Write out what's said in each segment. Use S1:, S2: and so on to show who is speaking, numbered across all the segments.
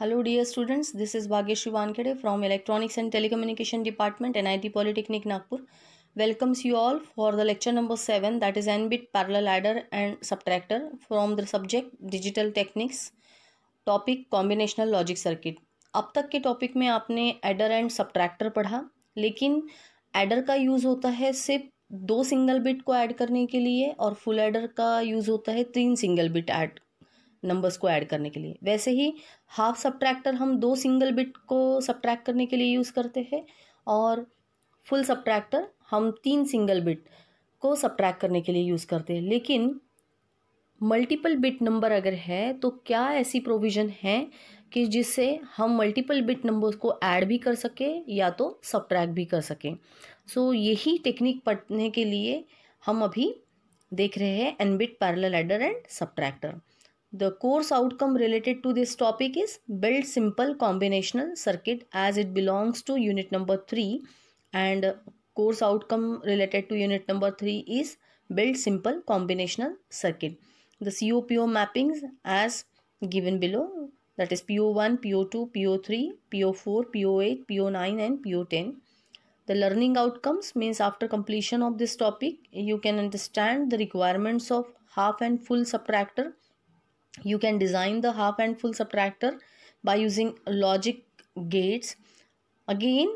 S1: Hello dear students this is Bageshwari Wankhede from electronics and telecommunication department N I T polytechnic Nagpur welcomes you all for the lecture number seven that is N bit parallel adder and subtractor from the subject digital techniques topic combinational logic circuit अब तक के topic में आपने adder and subtractor पढ़ा लेकिन adder का use होता है सिर्फ दो सिंगल बिट को ऐड करने के लिए और फुल एडर का यूज़ होता है तीन सिंगल बिट ऐड नंबर्स को ऐड करने के लिए वैसे ही हाफ सब्ट्रैक्टर हम दो सिंगल बिट को सब्ट्रैक्ट करने के लिए यूज़ करते हैं और फुल सब्ट्रैक्टर हम तीन सिंगल बिट को सब्ट्रैक्ट करने के लिए यूज़ करते हैं लेकिन मल्टीपल बिट नंबर अगर है तो क्या ऐसी प्रोविज़न है कि जिससे हम मल्टीपल बिट नंबर्स को ऐड भी कर सकें या तो सब्ट्रैक्ट भी कर सकें सो so, यही टेक्निक पढ़ने के लिए हम अभी देख रहे हैं N bit parallel adder and subtractor The course outcome related to this topic is build simple combinational circuit as it belongs to unit number 3 and course outcome related to unit number 3 is build simple combinational circuit. The COPO mappings as given below that is PO1, PO2, PO3, PO4, PO8, PO9 and PO10. The learning outcomes means after completion of this topic you can understand the requirements of half and full subtractor you can design the half and full subtractor by using logic gates again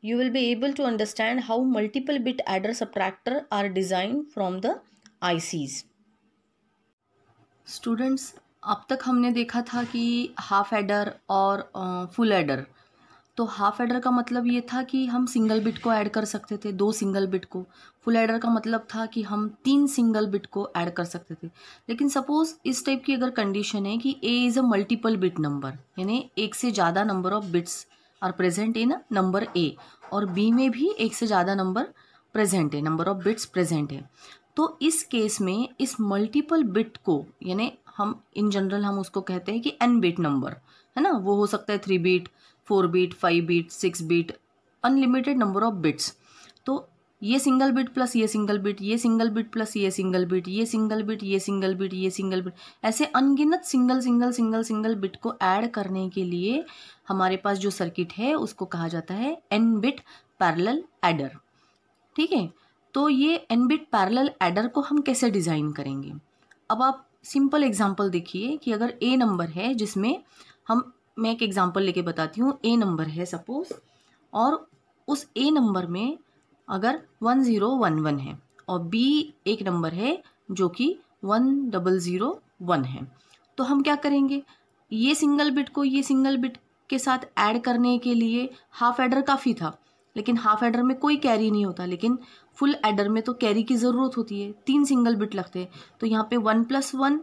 S1: you will be able to understand how multiple bit adder subtractor are designed from the ICs students अब तक हमने देखा था कि half adder और full adder तो half adder का मतलब ये था कि हम सिंगल बिट को ऐड कर सकते थे दो सिंगल बिट को फुल एडर का मतलब था कि हम तीन सिंगल बिट को ऐड कर सकते थे लेकिन सपोज इस टाइप की अगर कंडीशन है कि A is a multiple bit number यानी एक से ज़्यादा number of bits are present in number A और बी में भी एक से ज़्यादा नंबर प्रेजेंट है नंबर ऑफ बिट्स प्रेजेंट है तो इस केस में इस मल्टीपल बिट को यानी हम इन जनरल हम उसको कहते हैं कि एन बिट नंबर है ना वो हो सकता है three bit four bit five bit six bit unlimited number of bits तो ये सिंगल बिट प्लस ये सिंगल बिट ये सिंगल बिट प्लस ये सिंगल बिट ये सिंगल बिट ये सिंगल बिट ये सिंगल बिट ऐसे अनगिनत single single single single bit को ऐड करने के लिए हमारे पास जो सर्किट है उसको कहा जाता है एन बिट पैरल एडर ठीक है तो ये एन बिट पैरल एडर को हम कैसे डिज़ाइन करेंगे अब आप सिंपल एग्जाम्पल देखिए कि अगर ए नंबर है जिसमें हम मैं एक एग्ज़ाम्पल लेके बताती हूँ ए नंबर है सपोज़ और उस ए नंबर में अगर वन ज़ीरो वन वन है और बी एक नंबर है जो कि वन डबल ज़ीरो वन है तो हम क्या करेंगे ये सिंगल बिट को ये सिंगल बिट के साथ ऐड करने के लिए हाफ एडर काफ़ी था लेकिन हाफ एडर में कोई कैरी नहीं होता लेकिन फुल एडर में तो कैरी की ज़रूरत होती है तीन सिंगल बिट लगते हैं तो यहाँ पे वन प्लस वन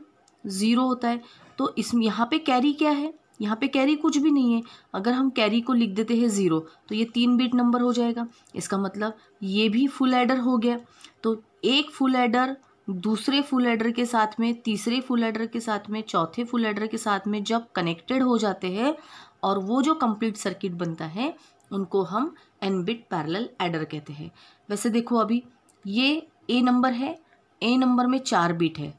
S1: ज़ीरो होता है तो इस यहाँ पे कैरी क्या है यहाँ पे कैरी कुछ भी नहीं है अगर हम कैरी को लिख देते हैं ज़ीरो तो ये तीन बिट नंबर हो जाएगा इसका मतलब ये भी फुल एडर हो गया तो एक फुल एडर दूसरे फुल एडर के साथ में तीसरे फुल एडर के साथ में चौथे फुल एडर के साथ में जब कनेक्टेड हो जाते हैं और वो जो कंप्लीट सर्किट बनता है उनको हम एन बिट पैरल एडर कहते हैं वैसे देखो अभी ये ए नंबर है ए नंबर में चार बिट है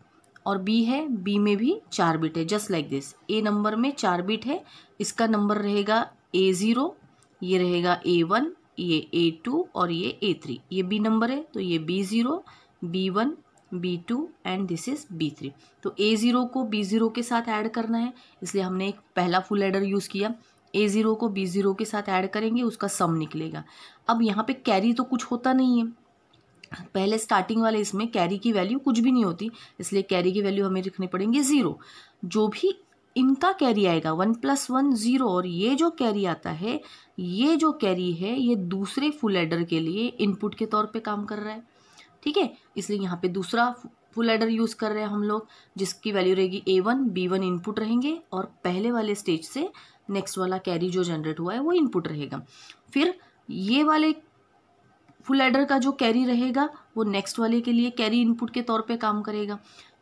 S1: और बी है बी में भी चार बिट है just like this A number में चार बिट है इसका नंबर रहेगा ए ज़ीरो ये रहेगा ए वन ये ए टू और ये ए थ्री ये बी नंबर है तो ये B zero B one B two and this is B three तो ए ज़ीरो को बी ज़ीरो के साथ ऐड करना है इसलिए हमने एक पहला फुल एडर यूज़ किया ए ज़ीरो को बी ज़ीरो के साथ ऐड करेंगे उसका सम निकलेगा अब यहाँ पे कैरी तो कुछ होता नहीं है पहले स्टार्टिंग वाले इसमें कैरी की वैल्यू कुछ भी नहीं होती इसलिए कैरी की वैल्यू हमें लिखनी पड़ेंगी ज़ीरो जो भी इनका कैरी आएगा वन प्लस वन ज़ीरो और ये जो कैरी आता है ये जो कैरी है ये दूसरे फुल एडर के लिए इनपुट के तौर पे काम कर रहा है ठीक है इसलिए यहाँ पे दूसरा फुल एडर यूज़ कर रहे हैं हम लोग जिसकी वैल्यू रहेगी A one B one input रहेंगे और पहले वाले स्टेज से नेक्स्ट वाला कैरी जो जनरेट हुआ है वो इनपुट रहेगा फिर ये वाले फुल एडर का जो कैरी रहेगा वो नेक्स्ट वाले के लिए कैरी इनपुट के तौर पे काम करेगा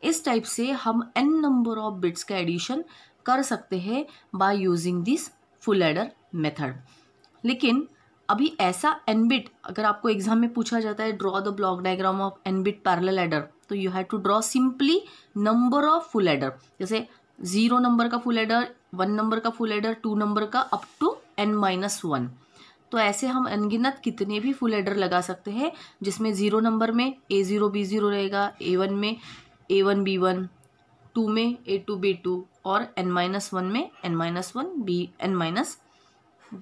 S1: इस टाइप से हम एन नंबर ऑफ बिट्स का एडिशन कर सकते हैं by using this full adder method लेकिन अभी ऐसा एन बिट अगर आपको एग्जाम में पूछा जाता है draw the block diagram of N bit parallel adder तो you have to draw simply number of full adder जैसे जीरो नंबर का फुल एडर वन नंबर का फुल एडर टू नंबर का up to N minus one तो ऐसे हम अनगिनत कितने भी फुल एडर लगा सकते हैं जिसमें ज़ीरो नंबर में ए ज़ीरो बी ज़ीरो रहेगा ए वन में A one B one two में ए टू बी टू और एन माइनस वन में N minus one B N minus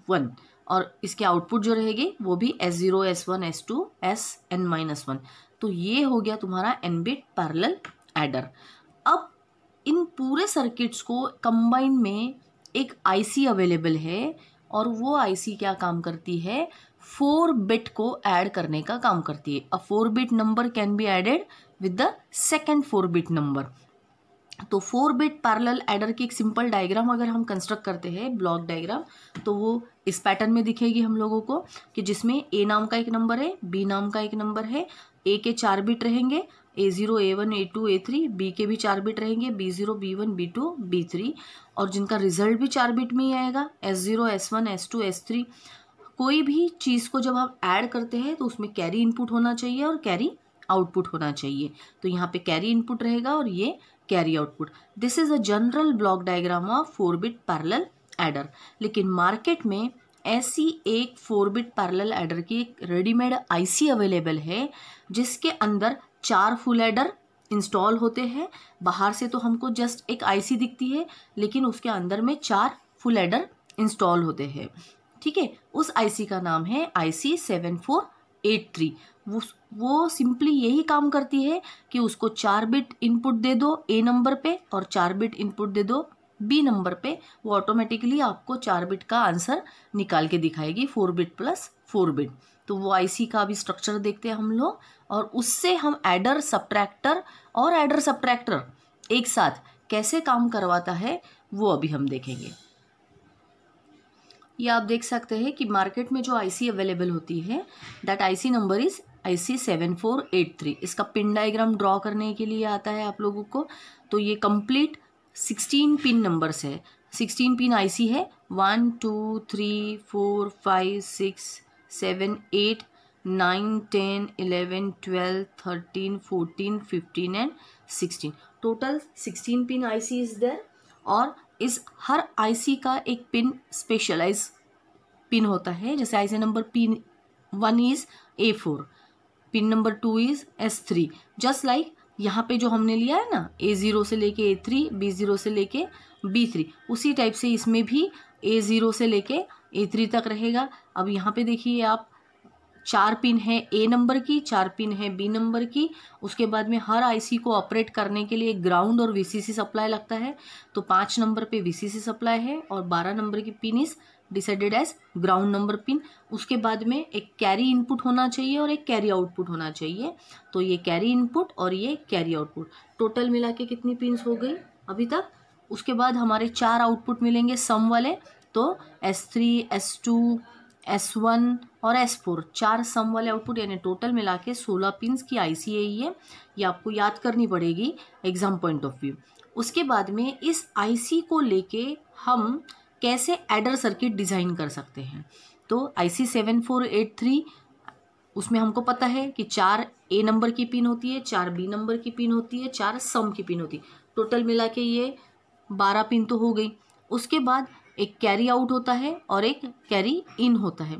S1: one और इसके आउटपुट जो रहेगी वो भी S zero S one S two S N minus one तो ये हो गया तुम्हारा एन बिट पैरल एडर अब इन पूरे सर्किट्स को कंबाइन में एक आईसी अवेलेबल है और वो आईसी क्या काम करती है फोर बिट को ऐड करने का काम करती है a four bit number can be added with the second four bit number तो फोर बिट पैरेलल एडर की एक सिंपल डायग्राम अगर हम कंस्ट्रक्ट करते हैं ब्लॉक डायग्राम तो वो इस पैटर्न में दिखेगी हम लोगों को कि जिसमें ए नाम का एक नंबर है बी नाम का एक नंबर है ए के चार बिट रहेंगे A zero A one A two A three B के भी चार बिट रहेंगे B zero B one B two B three और जिनका रिजल्ट भी चार बिट में ही आएगा S zero S one S two S three कोई भी चीज़ को जब हम ऐड करते हैं तो उसमें कैरी इनपुट होना चाहिए और कैरी आउटपुट होना चाहिए तो यहाँ पे कैरी इनपुट रहेगा और ये carry output this is a general block diagram of four bit parallel adder लेकिन मार्केट में ऐसी एक फोर बिट पैरेलल एडर की एक रेडीमेड आईसी अवेलेबल है जिसके अंदर चार फुल एडर इंस्टॉल होते हैं बाहर से तो हमको जस्ट एक आईसी दिखती है लेकिन उसके अंदर में चार फुल एडर इंस्टॉल होते हैं ठीक है उस आईसी का नाम है I C seven four eight three वो वो सिंपली यही काम करती है कि उसको चार बिट इनपुट दे दो ए नंबर पे और चार बिट इनपुट दे दो बी नंबर पे वो ऑटोमेटिकली आपको चार बिट का आंसर निकाल के दिखाएगी four bit plus four bit तो वो आईसी का भी स्ट्रक्चर देखते हैं हम लोग और उससे हम एडर सब्ट्रैक्टर और एडर सब्ट्रैक्टर एक साथ कैसे काम करवाता है वो अभी हम देखेंगे ये आप देख सकते हैं कि मार्केट में जो आईसी अवेलेबल होती है that IC number is I C seven four eight three इसका पिन डायग्राम ड्रॉ करने के लिए आता है आप लोगों को तो ये कंप्लीट सिक्सटीन पिन नंबर्स है सिक्सटीन पिन आईसी है one two three four five six seven eight nine ten eleven twelve thirteen fourteen fifteen and sixteen total sixteen pin IC is there और इस हर आईसी का एक pin specialise pin होता है जैसे IC number pin one is A four pin number two is S three just like यहाँ पे जो हमने लिया है ना ए ज़ीरो से लेके ए थ्री बी ज़ीरो से लेके बी थ्री उसी टाइप से इसमें भी ए ज़ीरो से लेके ए थ्री तक रहेगा अब यहाँ पे देखिए आप चार पिन है ए नंबर की चार पिन है बी नंबर की उसके बाद में हर आईसी को ऑपरेट करने के लिए ग्राउंड और वीसीसी सप्लाई लगता है तो पाँच नंबर पे वीसीसी सप्लाई है और बारह नंबर की pin is decided as ground number pin उसके बाद में एक कैरी इनपुट होना चाहिए और एक कैरी आउटपुट होना चाहिए तो ये कैरी इनपुट और ये कैरी आउटपुट टोटल मिला के कितनी पिन हो गई अभी तक उसके बाद हमारे चार आउटपुट मिलेंगे सम वाले तो S three S two S one और एस फोर चार सम वाले आउटपुट यानी टोटल मिला के सोलह पिन की आई सी e है ये ये आपको याद करनी पड़ेगी एग्ज़ाम पॉइंट ऑफ व्यू उसके बाद में इस आईसी को लेके हम कैसे एडर सर्किट डिज़ाइन कर सकते हैं तो I C seven four eight three उसमें हमको पता है कि चार ए नंबर की पिन होती है चार बी नंबर की पिन होती है चार सम की पिन होती है टोटल मिला के ये बारह पिन तो हो गई उसके बाद एक कैरी आउट होता है और एक कैरी इन होता है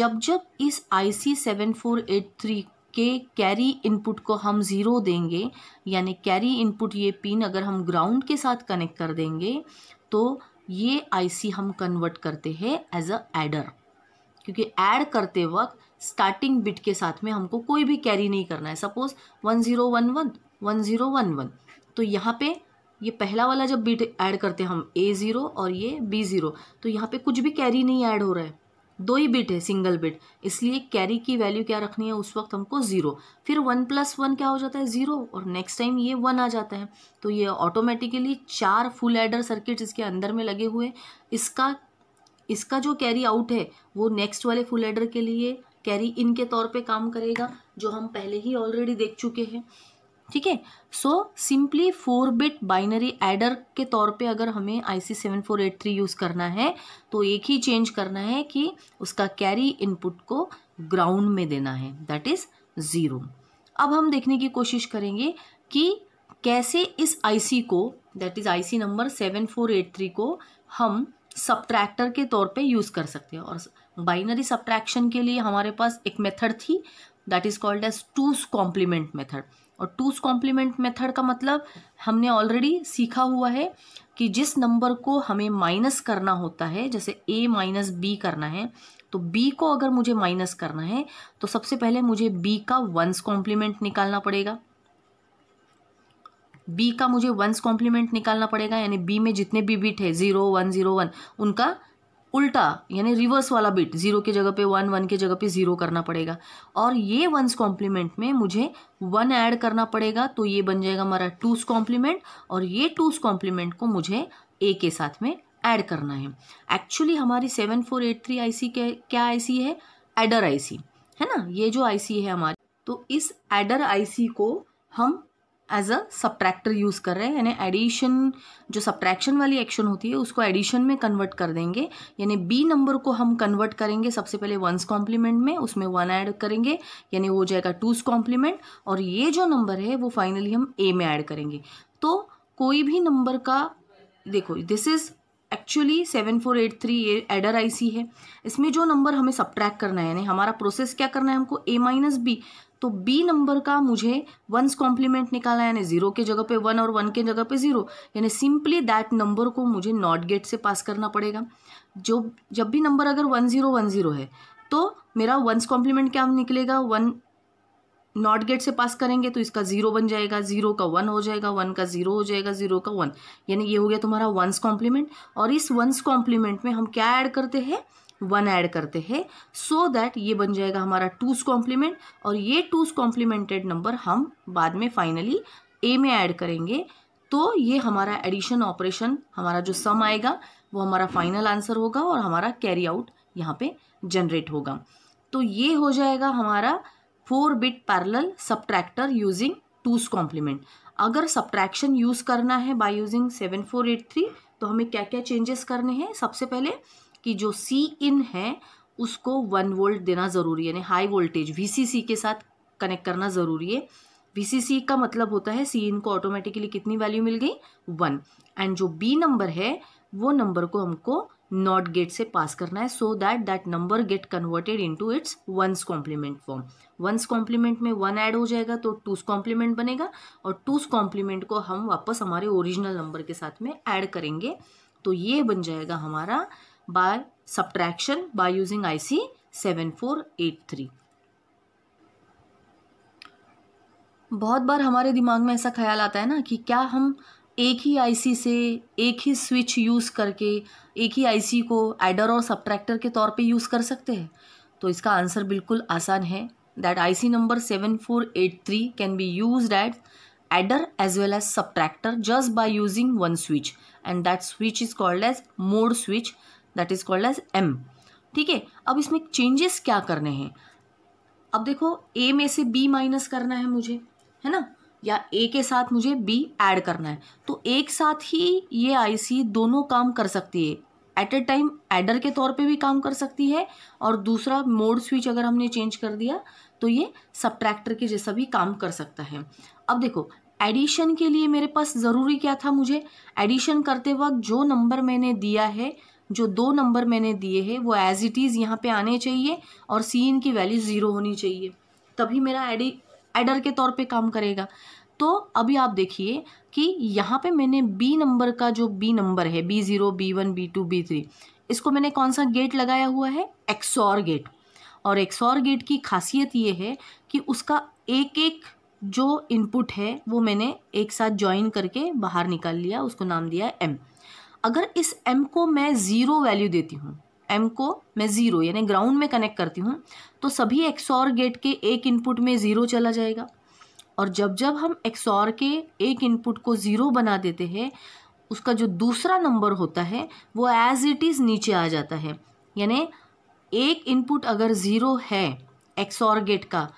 S1: जब जब इस I C seven four eight three के कैरी इनपुट को हम ज़ीरो देंगे यानी कैरी इनपुट ये पिन अगर हम ग्राउंड के साथ कनेक्ट कर देंगे तो ये आईसी हम कन्वर्ट करते हैं एज अ एडर क्योंकि ऐड करते वक्त स्टार्टिंग बिट के साथ में हमको कोई भी कैरी नहीं करना है suppose one zero one one one zero one one तो यहाँ पे ये पहला वाला जब बिट ऐड करते हैं हम ए ज़ीरो और ये बी ज़ीरो तो यहाँ पे कुछ भी कैरी नहीं ऐड हो रहा है दो ही बिट है सिंगल बिट इसलिए कैरी की वैल्यू क्या रखनी है उस वक्त हमको ज़ीरो फिर वन प्लस वन क्या हो जाता है ज़ीरो और नेक्स्ट टाइम ये वन आ जाता है तो ये ऑटोमेटिकली चार फुल एडर सर्किट इसके अंदर में लगे हुए इसका इसका जो कैरी आउट है वो नेक्स्ट वाले फुल एडर के लिए कैरी इन के तौर पे काम करेगा जो हम पहले ही ऑलरेडी देख चुके हैं ठीक है so simply four bit binary adder के तौर पे अगर हमें I C seven four eight three use करना है तो एक ही चेंज करना है कि उसका कैरी इनपुट को ग्राउंड में देना है दैट इज़ ज़ीरो अब हम देखने की कोशिश करेंगे कि कैसे इस आईसी को that is IC number seven four eight three को हम सब्ट्रैक्टर के तौर पे यूज़ कर सकते हैं और बाइनरी सब्ट्रैक्शन के लिए हमारे पास एक मेथड थी that is called as two's complement method और टूज कॉम्प्लीमेंट मेथड का मतलब हमने ऑलरेडी सीखा हुआ है कि जिस नंबर को हमें माइनस करना होता है जैसे ए माइनस बी करना है तो बी को अगर मुझे माइनस करना है तो सबसे पहले मुझे बी का वंस कॉम्प्लीमेंट निकालना पड़ेगा बी का मुझे वंस कॉम्प्लीमेंट निकालना पड़ेगा यानी बी में जितने भी बिट है ज़ीरो वन ज़ीरो वन उनका उल्टा यानी रिवर्स वाला बिट जीरो के जगह पे वन वन के जगह पे जीरो करना पड़ेगा और ये वंस कॉम्प्लीमेंट में मुझे वन ऐड करना पड़ेगा तो ये बन जाएगा हमारा टूस कॉम्प्लीमेंट और ये टूस कॉम्प्लीमेंट को मुझे ए के साथ में ऐड करना है एक्चुअली हमारी seven four eight three I C क्या आई सी है एडर आई सी है ना ये जो आई सी है हमारी तो इस एडर आई सी को हम एज अ सब्ट्रैक्टर यूज़ कर रहे हैं यानी एडिशन जो सब्ट्रैक्शन वाली एक्शन होती है उसको एडिशन में कन्वर्ट कर देंगे यानी बी नंबर को हम कन्वर्ट करेंगे सबसे पहले वंस कॉम्प्लीमेंट में उसमें वन ऐड करेंगे यानी हो जाएगा टूज कॉम्प्लीमेंट और ये जो नंबर है वो फाइनली हम ए में ऐड करेंगे तो कोई भी नंबर का देखो this is actually seven four eight three ये एडर सी है इसमें जो नंबर हमें सब्ट्रैक्ट करना है यानी हमारा प्रोसेस क्या करना है हमको ए माइनस बी तो बी नंबर का मुझे वंस कॉम्प्लीमेंट निकाला यानी जीरो के जगह पे वन और वन के जगह पे जीरो यानी सिंपली दैट नंबर को मुझे नॉट गेट से पास करना पड़ेगा जो जब भी नंबर अगर वन जीरो वन जीरो है तो मेरा वंस कॉम्प्लीमेंट क्या निकलेगा वन नॉट गेट से पास करेंगे तो इसका जीरो बन जाएगा जीरो का वन हो जाएगा वन का जीरो हो जाएगा जीरो का वन यानी ये हो गया तुम्हारा वंस कॉम्प्लीमेंट और इस वंस कॉम्प्लीमेंट में हम क्या ऐड करते हैं वन ऐड करते हैं सो दैट ये बन जाएगा हमारा टूज कॉम्प्लीमेंट और ये टूज कॉम्प्लीमेंटेड नंबर हम बाद में फाइनली ए में ऐड करेंगे तो ये हमारा एडिशन ऑपरेशन हमारा जो सम आएगा वो हमारा फाइनल आंसर होगा और हमारा कैरी आउट यहाँ पे जनरेट होगा तो ये हो जाएगा हमारा four bit parallel subtractor using two's complement अगर सब्ट्रैक्शन यूज़ करना है by using seven four eight three तो हमें क्या क्या चेंजेस करने हैं सबसे पहले कि जो सी इन है उसको वन वोल्ट देना ज़रूरी है यानी हाई वोल्टेज वी के साथ कनेक्ट करना ज़रूरी है वी का मतलब होता है सी इन को ऑटोमेटिकली कितनी वैल्यू मिल गई वन एंड जो बी नंबर है वो नंबर को हमको नॉट गेट से पास करना है so that that number get converted into its ones complement form ones complement में वन ऐड हो जाएगा तो टूस कॉम्प्लीमेंट बनेगा और टूज कॉम्प्लीमेंट को हम वापस हमारे ओरिजिनल नंबर के साथ में ऐड करेंगे तो ये बन जाएगा हमारा by subtraction by using IC 7483 बहुत बार हमारे दिमाग में ऐसा ख्याल आता है ना कि क्या हम एक ही आईसी से एक ही स्विच यूज़ करके एक ही आईसी को एडर और सब्ट्रैक्टर के तौर पे यूज़ कर सकते हैं तो इसका आंसर बिल्कुल आसान है that IC number seven four eight three can be use at adder as well as subtractor just by using one switch and that switch is called as mode switch that is called as M ठीक है अब इसमें changes क्या करने हैं अब देखो ए में से बी माइनस करना है मुझे है ना या ए के साथ मुझे बी ऐड करना है तो एक साथ ही ये आईसी दोनों काम कर सकती है एट ए टाइम एडर के तौर पे भी काम कर सकती है और दूसरा मोड स्विच अगर हमने चेंज कर दिया तो ये सब्ट्रैक्टर के जैसा भी काम कर सकता है अब देखो एडिशन के लिए मेरे पास ज़रूरी क्या था मुझे एडिशन करते वक्त जो नंबर मैंने दिया है जो दो नंबर मैंने दिए हैं वो एज इट इज़ यहाँ पे आने चाहिए और सी इन की वैल्यू ज़ीरो होनी चाहिए तभी मेरा एडी एडर के तौर पे काम करेगा तो अभी आप देखिए कि यहाँ पे मैंने बी नंबर का जो बी नंबर है B zero B one B two B three इसको मैंने कौन सा गेट लगाया हुआ है एक्सॉर गेट और एक्सॉर गेट की खासियत ये है कि उसका एक एक जो इनपुट है वो मैंने एक साथ ज्वाइन करके बाहर निकाल लिया उसको नाम दिया एम अगर इस एम को मैं ज़ीरो वैल्यू देती हूँ एम को मैं ज़ीरो यानी ग्राउंड में कनेक्ट करती हूँ तो सभी एक्सॉर गेट के एक इनपुट में ज़ीरो चला जाएगा और जब जब हम एक्सॉर के एक इनपुट को ज़ीरो बना देते हैं उसका जो दूसरा नंबर होता है वो एज इट इज़ नीचे आ जाता है यानी एक इनपुट अगर ज़ीरो है एक्सॉर गेट का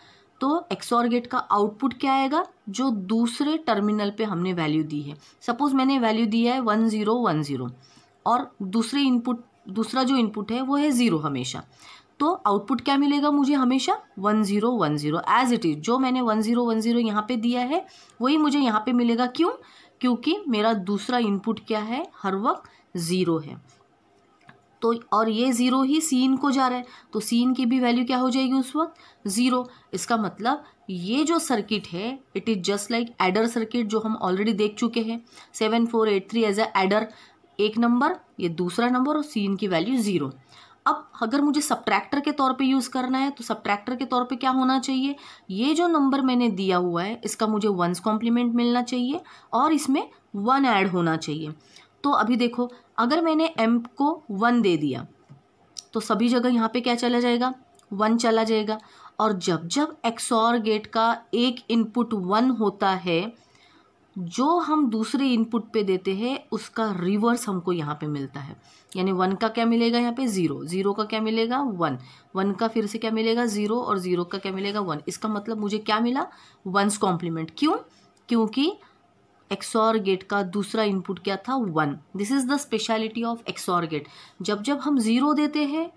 S1: तो एक्सॉरगेट गेट का आउटपुट क्या आएगा जो दूसरे टर्मिनल पे हमने वैल्यू दी है सपोज़ मैंने वैल्यू दी है वन ज़ीरो वन ज़ीरो और दूसरे इनपुट दूसरा जो इनपुट है वो है ज़ीरो हमेशा तो आउटपुट क्या मिलेगा मुझे हमेशा one zero one zero as it is जो मैंने वन ज़ीरो वन ज़ीरो यहाँ पर दिया है वही मुझे यहाँ पर मिलेगा क्यों क्योंकि मेरा दूसरा इनपुट क्या है हर वक्त ज़ीरो है तो और ये ज़ीरो ही सीन को जा रहा है तो सीन की भी वैल्यू क्या हो जाएगी उस वक्त ज़ीरो इसका मतलब ये जो सर्किट है it is just like adder circuit जो हम ऑलरेडी देख चुके हैं seven four eight three as a adder एक नंबर ये दूसरा नंबर और सीन की वैल्यू ज़ीरो अब अगर मुझे सब्ट्रैक्टर के तौर पे यूज़ करना है तो सब्ट्रैक्टर के तौर पे क्या होना चाहिए ये जो नंबर मैंने दिया हुआ है इसका मुझे वंस कॉम्प्लीमेंट मिलना चाहिए और इसमें वन ऐड होना चाहिए तो अभी देखो अगर मैंने एम को वन दे दिया तो सभी जगह यहाँ पे क्या चला जाएगा वन चला जाएगा और जब जब एक्सॉर गेट का एक इनपुट वन होता है जो हम दूसरे इनपुट पे देते हैं उसका रिवर्स हमको यहाँ पे मिलता है यानी वन का क्या मिलेगा यहाँ पे ज़ीरो ज़ीरो का क्या मिलेगा वन वन का फिर से क्या मिलेगा ज़ीरो और ज़ीरो का क्या मिलेगा वन इसका मतलब मुझे क्या मिला वंस कॉम्प्लीमेंट क्यों क्योंकि एक्सॉर गेट का दूसरा इनपुट क्या था one this is the speciality of XOR gate जब जब हम जीरो देते हैं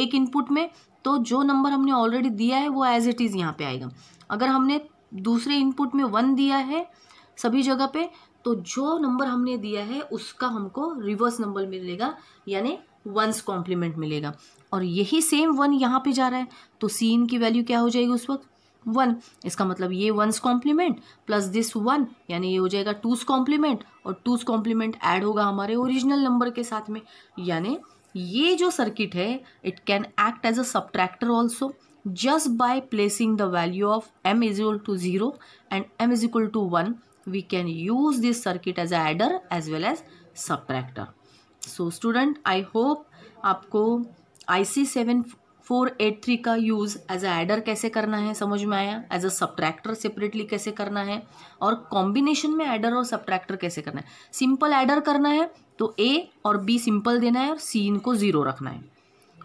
S1: एक इनपुट में तो जो नंबर हमने ऑलरेडी दिया है वो एज इट इज़ यहाँ पे आएगा अगर हमने दूसरे इनपुट में वन दिया है सभी जगह पे तो जो नंबर हमने दिया है उसका हमको रिवर्स नंबर मिलेगा यानी वंस कॉम्प्लीमेंट मिलेगा और यही सेम वन यहाँ पे जा रहा है तो सी इन की वैल्यू क्या हो जाएगी उस वक्त वन इसका मतलब ये ones complement plus this one यानी ये हो जाएगा टूज कॉम्प्लीमेंट और टूज कॉम्प्लीमेंट ऐड होगा हमारे ओरिजिनल नंबर के साथ में यानी ये जो सर्किट है it can act as a subtractor also just by placing the value of M is equal to zero and M is equal to one we can use this circuit as adder as well as subtractor so student I hope आपको I C seven four eight three का use as a adder कैसे करना है समझ में आया as a subtractor separately कैसे करना है और कॉम्बिनेशन में एडर और सब्ट्रैक्टर कैसे करना है सिंपल एडर करना है तो ए और बी सिंपल देना है और सी इनको ज़ीरो रखना है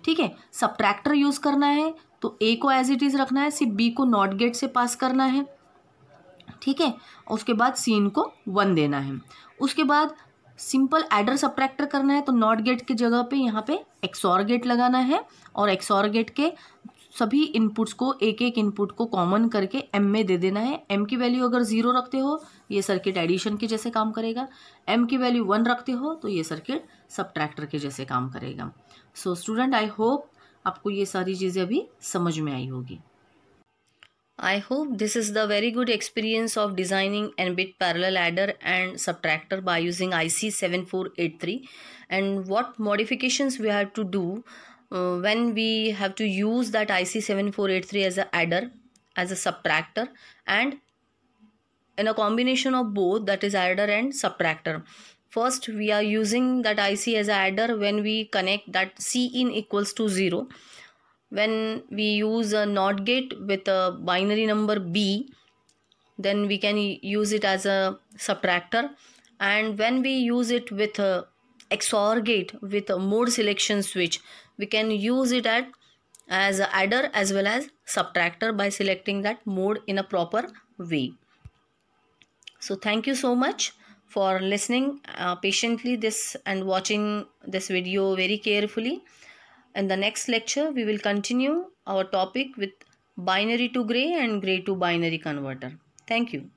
S1: ठीक है सब्ट्रैक्टर यूज़ करना है तो ए को एज इट इज़ रखना है सिर्फ बी को नॉट गेट से पास करना है ठीक है उसके बाद सीन को वन देना है उसके बाद सिंपल एडर सब्ट्रैक्टर करना है तो नॉट गेट की जगह पे यहाँ पे एक्सॉर गेट लगाना है और एक्सॉर गेट के सभी इनपुट्स को एक एक इनपुट को कॉमन करके एम में दे देना है एम की वैल्यू अगर ज़ीरो रखते हो ये सर्किट एडिशन के जैसे काम करेगा एम की वैल्यू वन रखते हो तो ये सर्किट सब्ट्रैक्टर के जैसे काम करेगा सो स्टूडेंट आई होप आपको ये सारी चीज़ें अभी समझ में आई होगी I hope this is the very good experience of designing n-bit parallel adder and subtractor by using IC7483 and what modifications we have to do uh, when we have to use that IC7483 as a adder as a subtractor and in a combination of both that is adder and subtractor first we are using that IC as an adder when we connect that C in equals to 0 when we use a NOT gate with a binary number B then we can use it as a subtractor and when we use it with a XOR gate with a mode selection switch we can use it at as a adder as well as subtractor by selecting that mode in a proper way. So thank you so much for listening uh, patiently this and watching this video very carefully. In the next lecture, we will continue our topic with binary to gray and gray to binary converter. Thank you.